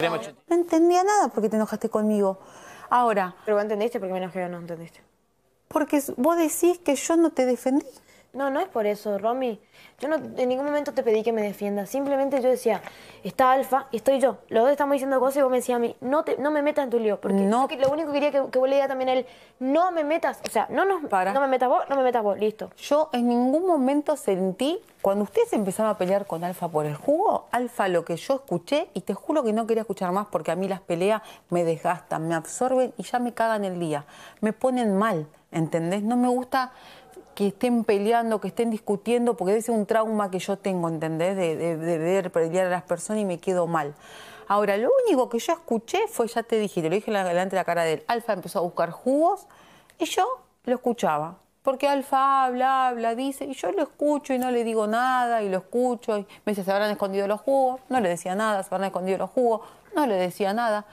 No entendía nada porque te enojaste conmigo. Ahora. Pero vos entendiste porque me enojé o no entendiste. Porque vos decís que yo no te defendí. No, no es por eso, Romy. Yo no, en ningún momento te pedí que me defiendas. Simplemente yo decía, está Alfa y estoy yo. Los dos estamos diciendo cosas y vos me decías a mí, no, te, no me metas en tu lío. Porque lo único que quería que, vos le digas también a él, no me metas. O sea, no, nos, Para. no me metas vos, no me metas vos. Listo. Yo en ningún momento sentí, cuando ustedes empezaron a pelear con Alfa por el jugo, Alfa lo que yo escuché, y te juro que no quería escuchar más porque a mí las peleas me desgastan, me absorben y ya me cagan el día. Me ponen mal, ¿entendés? No me gusta que estén peleando, que estén discutiendo, porque ese es un trauma que yo tengo, ¿entendés? De, ver pelear a las personas y me quedo mal. Ahora, lo único que yo escuché fue, ya te dije, te lo dije delante de la cara de él, Alfa, empezó a buscar jugos y yo lo escuchaba. Porque Alfa habla, habla, dice, y yo lo escucho y no le digo nada, y lo escucho, y me dice, se habrán escondido los jugos, no le decía nada, se habrán escondido los jugos, no le decía nada.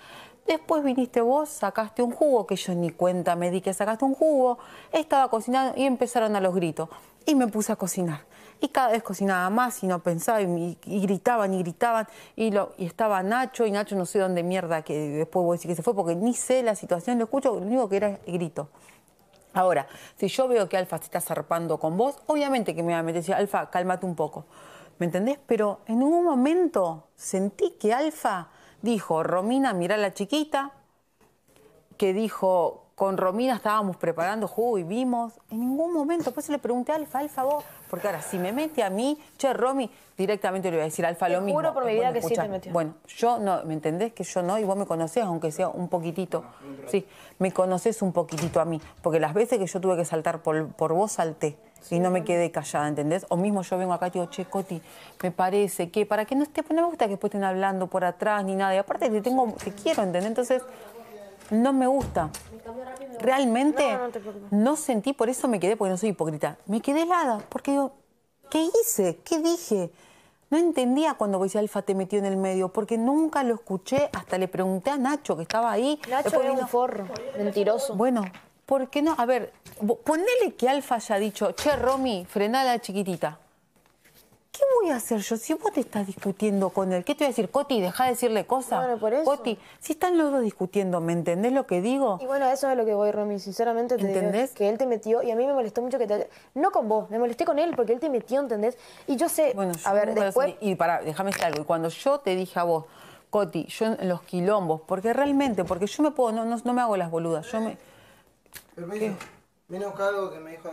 Después viniste vos, sacaste un jugo, que yo ni cuenta me di que sacaste un jugo. Estaba cocinando y empezaron a los gritos. Y me puse a cocinar. Y cada vez cocinaba más y no pensaba y, gritaban y gritaban. Y, estaba Nacho y Nacho no sé dónde mierda, que después voy a decir que se fue porque ni sé la situación, lo escucho, lo único que era grito. Ahora, si yo veo que Alfa se está zarpando con vos, obviamente que me va a meter Alfa, cálmate un poco. ¿Me entendés? Pero en un momento sentí que Alfa dijo, Romina, mira la chiquita, que dijo, con Romina estábamos preparando jugo y vimos, en ningún momento, pues le pregunté a Alfa, Alfa vos, porque ahora si me mete a mí, che, Romy, directamente le voy a decir Alfa lo mismo. Juro por mi vida que sí te metió. Bueno, yo no, ¿me entendés que yo no? Y vos me conocés, aunque sea un poquitito. Sí, me conocés un poquitito a mí, porque las veces que yo tuve que saltar por, por vos, salté. y no me quedé callada, ¿entendés? O mismo yo vengo acá y digo, che, Coti, me parece que para que no esté, no me gusta que estén hablando por atrás ni nada. Y aparte te tengo, te quiero, ¿entendés? Entonces, no me gusta realmente no, sentí, por eso me quedé, porque no soy hipócrita, me quedé helada, porque digo, ¿qué hice? ¿Qué dije? No entendía cuando Voice Alfa te metió en el medio, porque nunca lo escuché, hasta le pregunté a Nacho, que estaba ahí. Nacho un forro, mentiroso. Bueno, ¿por qué no? A ver, ponele que Alfa haya dicho, che, Romy, frená la chiquitita voy a hacer yo? Si vos te estás discutiendo con él, ¿qué te voy a decir? Coti, deja de decirle cosas. Bueno, por eso. Coti, si están los dos discutiendo, ¿me entendés lo que digo? Y bueno, eso es lo que voy, Romy. Sinceramente, te ¿Entendés? que él te metió y a mí me molestó mucho que te... No con vos, me molesté con él porque él te metió, ¿entendés? Y yo sé... Bueno, a ver, después... Y para, déjame decir algo. Y cuando yo te dije a vos, Coti, yo en los quilombos, porque realmente, porque yo me puedo, no, no, no me hago las boludas, yo me... Permiso, a buscar algo que me dijo a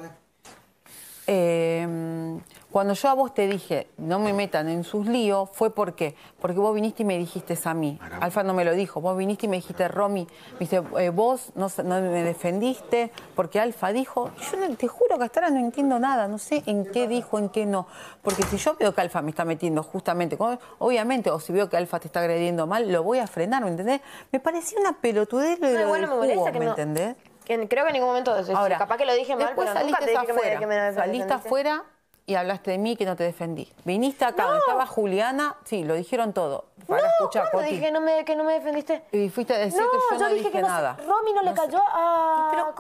Em, cuando yo a vos te dije, no me metan en sus líos, fue porque, porque vos viniste y me dijiste a mí. Alfa no me lo dijo, vos viniste y me dijiste, Romy, me eh, vos no, me defendiste, porque Alfa dijo, yo te juro que hasta ahora no entiendo nada, no sé en qué dijo, en qué no. Porque si yo veo que Alfa me está metiendo justamente, obviamente, o si veo que Alfa te está agrediendo mal, lo voy a frenar, ¿me entendés? Me parecía una pelotudez lo de me ¿me entendés? creo que en ningún momento Ahora, capaz que lo dije mal, pero saliste nunca te afuera, que me, Saliste afuera y hablaste de mí que no te defendí. Viniste acá, donde estaba Juliana, sí, lo dijeron todo. Para no, escuchar, dije que no, me, que no me defendiste? Y fuiste a decir que yo, no dije, nada. Romy no, le cayó a...